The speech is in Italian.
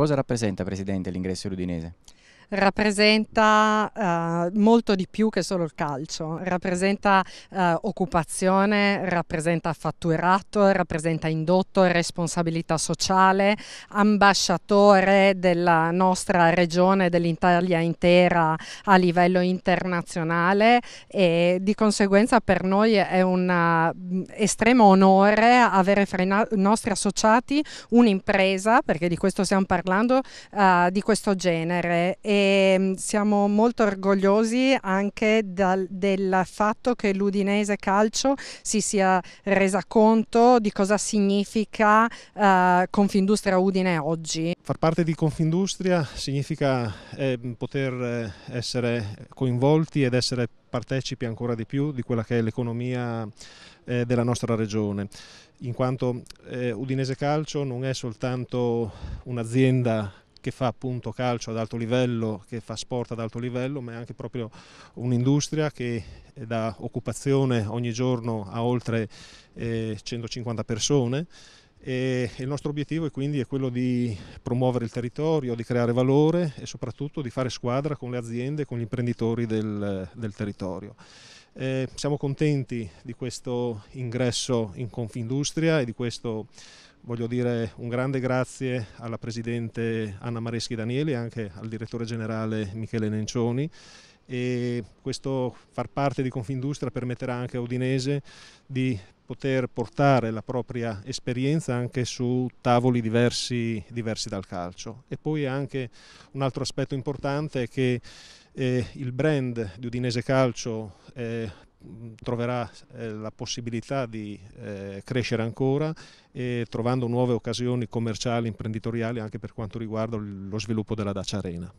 Cosa rappresenta, Presidente, l'ingresso dell'Udinese? rappresenta uh, molto di più che solo il calcio, rappresenta uh, occupazione, rappresenta fatturato, rappresenta indotto, responsabilità sociale, ambasciatore della nostra regione, dell'Italia intera a livello internazionale e di conseguenza per noi è un eh, estremo onore avere fra i nostri associati un'impresa, perché di questo stiamo parlando, uh, di questo genere. E Ehm, siamo molto orgogliosi anche dal, del fatto che l'Udinese Calcio si sia resa conto di cosa significa eh, Confindustria Udine oggi. Far parte di Confindustria significa ehm, eh, poter essere coinvolti ed essere partecipi ancora di più di quella che è l'economia eh, della nostra regione, in quanto eh, Udinese Calcio non è soltanto un'azienda che fa appunto calcio ad alto livello, che fa sport ad alto livello, ma è anche proprio un'industria che dà occupazione ogni giorno a oltre eh, 150 persone. E il nostro obiettivo è quindi è quello di promuovere il territorio, di creare valore e soprattutto di fare squadra con le aziende, e con gli imprenditori del, del territorio. Eh, siamo contenti di questo ingresso in Confindustria e di questo voglio dire un grande grazie alla Presidente Anna Mareschi Danieli e anche al Direttore Generale Michele Nencioni e questo far parte di Confindustria permetterà anche a Udinese di poter portare la propria esperienza anche su tavoli diversi, diversi dal calcio. E poi anche un altro aspetto importante è che eh, il brand di Udinese Calcio eh, troverà eh, la possibilità di eh, crescere ancora e trovando nuove occasioni commerciali, imprenditoriali anche per quanto riguarda lo sviluppo della Dacia Arena.